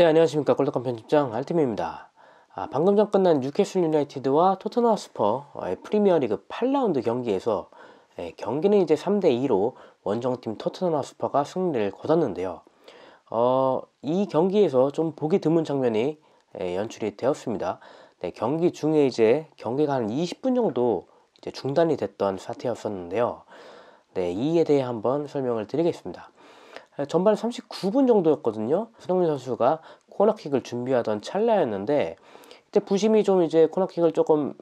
네, 안녕하십니까. 골드컴 편집장 알팀입니다. 아, 방금 전 끝난 뉴캐슬 유나이티드와 토트넘 스퍼 프리미어리그 8라운드 경기에서 에, 예, 경기는 이제 3대 2로 원정팀 토트넘 스퍼가 승리를 거뒀는데요. 어, 이 경기에서 좀 보기 드문 장면이 에, 예, 연출이 되었습니다. 네, 경기 중에 이제 경기가 한 20분 정도 중단이 됐던 사태였었는데요. 네, 이에 대해 한번 설명을 드리겠습니다. 전반 39분 정도였거든요. 손흥민 선수가 코너킥을 준비하던 찰나였는데 이때 부심이 좀 이제 코너킥을 조금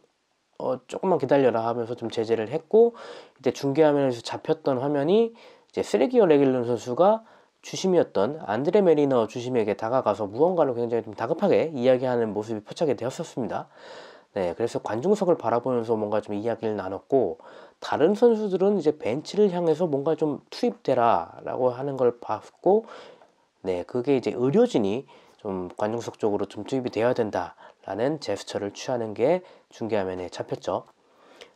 어, 조금만 기다려라 하면서 좀 제재를 했고 이때 중계 화면에서 잡혔던 화면이 이제 쓰레기어 레길런 선수가 주심이었던 안드레 메리너 주심에게 다가가서 무언가를 굉장히 좀 다급하게 이야기하는 모습이 포착이 되었었습니다. 네, 그래서 관중석을 바라보면서 뭔가 좀 이야기를 나눴고 다른 선수들은 이제 벤치를 향해서 뭔가 좀 투입되라라고 하는 걸 봤고 네, 그게 이제 의료진이 좀 관중석 쪽으로 좀 투입이 되어야 된다라는 제스처를 취하는 게 중계화면에 잡혔죠.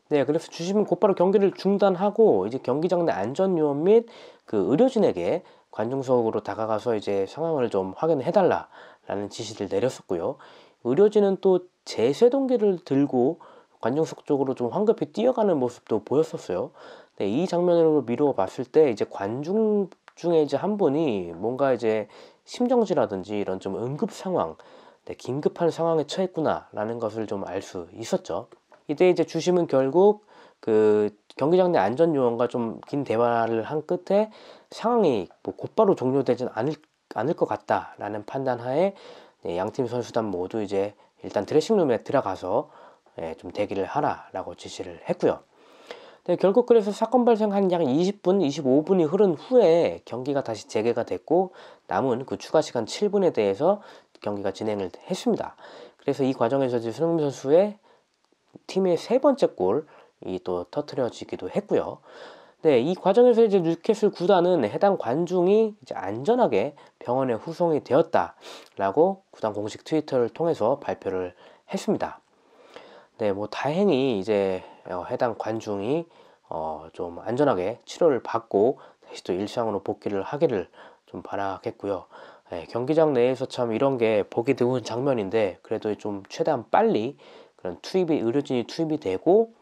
네, 그래서 주심은 곧바로 경기를 중단하고 이제 경기장 내 안전 요원 및 그 의료진에게 관중석으로 다가가서 이제 상황을 좀 확인해 달라라는 지시를 내렸었고요. 의료진은 또 제세동기를 들고 관중석 쪽으로 좀 황급히 뛰어가는 모습도 보였었어요. 네, 이 장면으로 미루어 봤을 때 이제 관중 중에 이제 한 분이 뭔가 이제 심정지라든지 이런 좀 응급 상황, 네, 긴급한 상황에 처했구나라는 것을 좀 알 수 있었죠. 이때 이제 주심은 결국 그 경기장 내 안전 요원과 좀 긴 대화를 한 끝에 상황이 뭐 곧바로 종료되진 않을 않을 것 같다라는 판단하에 네, 예, 양팀 선수단 모두 이제 일단 드레싱룸에 들어가서 예, 좀 대기를 하라라고 지시를 했고요. 네, 결국 그래서 사건 발생한 약 20분, 25분이 흐른 후에 경기가 다시 재개가 됐고 남은 그 추가 시간 7분에 대해서 경기가 진행을 했습니다. 그래서 이 과정에서 이제 손흥민 선수의 팀의 세 번째 골이 또 터트려지기도 했고요. 네, 이 과정에서 이제 뉴캐슬 구단은 해당 관중이 이제 안전하게 병원에 후송이 되었다라고 구단 공식 트위터를 통해서 발표를 했습니다. 네, 뭐 다행히 이제 어, 해당 관중이 어, 좀 안전하게 치료를 받고 다시 또 일상으로 복귀를 하기를 좀 바라겠고요. 네, 경기장 내에서 참 이런 게 보기 드문 장면인데 그래도 좀 최대한 빨리 그런 투입이 의료진이 투입이 되고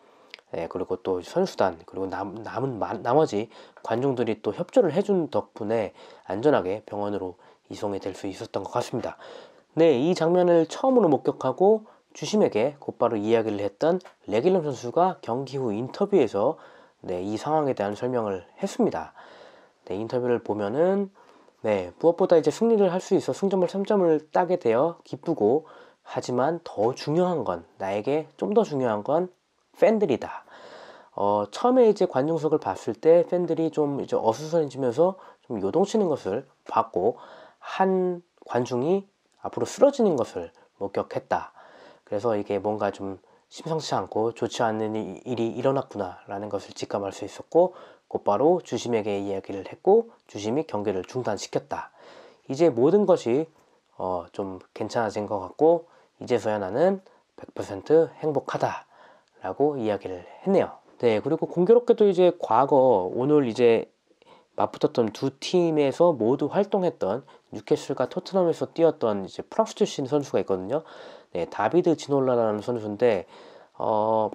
예, 그리고 또 선수단 그리고 남, 남은 마, 나머지 관중들이 또 협조를 해준 덕분에 안전하게 병원으로 이송이 될 수 있었던 것 같습니다. 네, 이 장면을 처음으로 목격하고 주심에게 곧바로 이야기를 했던 레길럼 선수가 경기 후 인터뷰에서 네, 이 상황에 대한 설명을 했습니다. 네, 인터뷰를 보면은 네, 무엇보다 이제 승리를 할 수 있어 승점을 3점을 따게 되어 기쁘고 하지만 더 중요한 건 나에게 좀 더 중요한 건 팬들이다. 어, 처음에 이제 관중석을 봤을 때 팬들이 좀 이제 어수선해지면서 좀 요동치는 것을 봤고 한 관중이 앞으로 쓰러지는 것을 목격했다. 그래서 이게 뭔가 좀 심상치 않고 좋지 않는 일이 일어났구나라는 것을 직감할 수 있었고 곧바로 주심에게 이야기를 했고 주심이 경기를 중단시켰다. 이제 모든 것이 어, 좀 괜찮아진 것 같고 이제서야 나는 100% 행복하다. 라고 이야기를 했네요. 네, 그리고 공교롭게도 이제 과거 오늘 이제 맞붙었던 두 팀에서 모두 활동했던 뉴캐슬과 토트넘에서 뛰었던 이제 프랑스 출신 선수가 있거든요. 네, 다비드 지놀라라는 선수인데 어,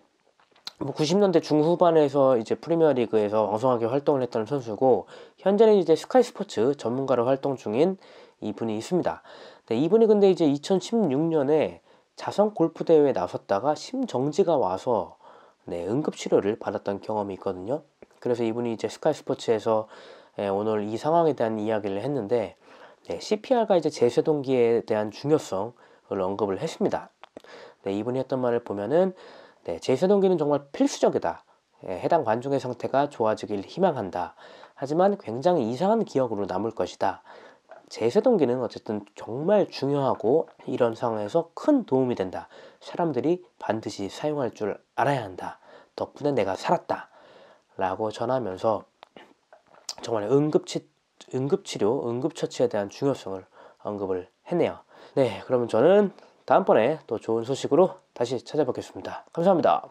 뭐 90년대 중후반에서 이제 프리미어리그에서 왕성하게 활동을 했던 선수고 현재는 이제 스카이 스포츠 전문가로 활동 중인 이분이 있습니다. 네, 이분이 근데 이제 2016년에 자선 골프 대회에 나섰다가 심정지가 와서 네, 응급 치료를 받았던 경험이 있거든요. 그래서 이분이 이제 스카이 스포츠에서 예, 오늘 이 상황에 대한 이야기를 했는데 네, CPR과 이제 재세동기에 대한 중요성을 언급을 했습니다. 네, 이분이 했던 말을 보면은 네, 재세동기는 정말 필수적이다. 예, 해당 관중의 상태가 좋아지길 희망한다. 하지만 굉장히 이상한 기억으로 남을 것이다. 제세동기는 어쨌든 정말 중요하고 이런 상황에서 큰 도움이 된다. 사람들이 반드시 사용할 줄 알아야 한다. 덕분에 내가 살았다. 라고 전하면서 정말 응급치, 응급치료, 응급처치에 대한 중요성을 언급을 했네요. 네, 그러면 저는 다음번에 또 좋은 소식으로 다시 찾아뵙겠습니다. 감사합니다.